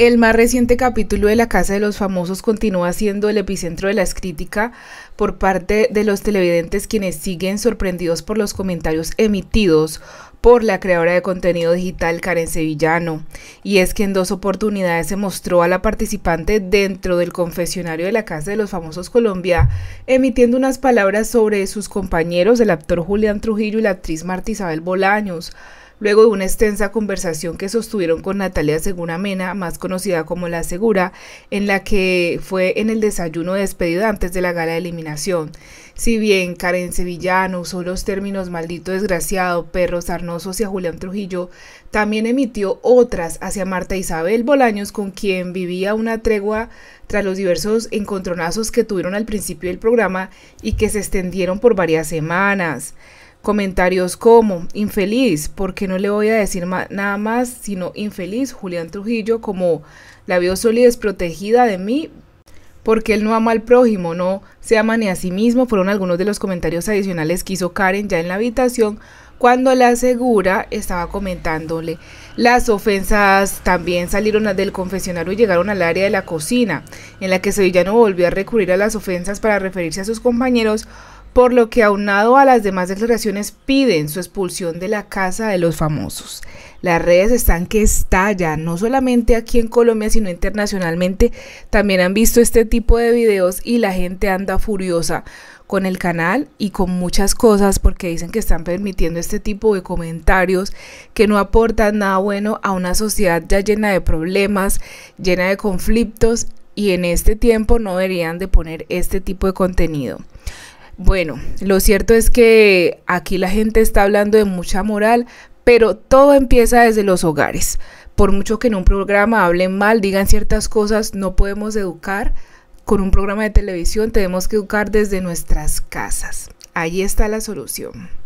El más reciente capítulo de La Casa de los Famosos continúa siendo el epicentro de las críticas por parte de los televidentes quienes siguen sorprendidos por los comentarios emitidos por la creadora de contenido digital Karen Sevillano. Y es que en dos oportunidades se mostró a la participante dentro del confesionario de la Casa de los Famosos Colombia, emitiendo unas palabras sobre sus compañeros, el actor Julián Trujillo y la actriz Marta Isabel Bolaños luego de una extensa conversación que sostuvieron con Natalia Segura Mena, más conocida como La Segura, en la que fue en el desayuno despedido despedida antes de la gala de eliminación. Si bien Karen Sevillano usó los términos maldito desgraciado, perros sarnoso y a Julián Trujillo, también emitió otras hacia Marta Isabel Bolaños, con quien vivía una tregua tras los diversos encontronazos que tuvieron al principio del programa y que se extendieron por varias semanas. Comentarios como infeliz, porque no le voy a decir nada más, sino infeliz Julián Trujillo, como la vio sola y desprotegida de mí, porque él no ama al prójimo, no se ama ni a sí mismo, fueron algunos de los comentarios adicionales que hizo Karen ya en la habitación cuando la asegura estaba comentándole. Las ofensas también salieron del confesionario y llegaron al área de la cocina, en la que Sevillano volvió a recurrir a las ofensas para referirse a sus compañeros por lo que aunado a las demás declaraciones piden su expulsión de la casa de los famosos. Las redes están que estalla, no solamente aquí en Colombia, sino internacionalmente. También han visto este tipo de videos y la gente anda furiosa con el canal y con muchas cosas porque dicen que están permitiendo este tipo de comentarios que no aportan nada bueno a una sociedad ya llena de problemas, llena de conflictos y en este tiempo no deberían de poner este tipo de contenido. Bueno, lo cierto es que aquí la gente está hablando de mucha moral, pero todo empieza desde los hogares. Por mucho que en un programa hablen mal, digan ciertas cosas, no podemos educar con un programa de televisión, tenemos que educar desde nuestras casas. Ahí está la solución.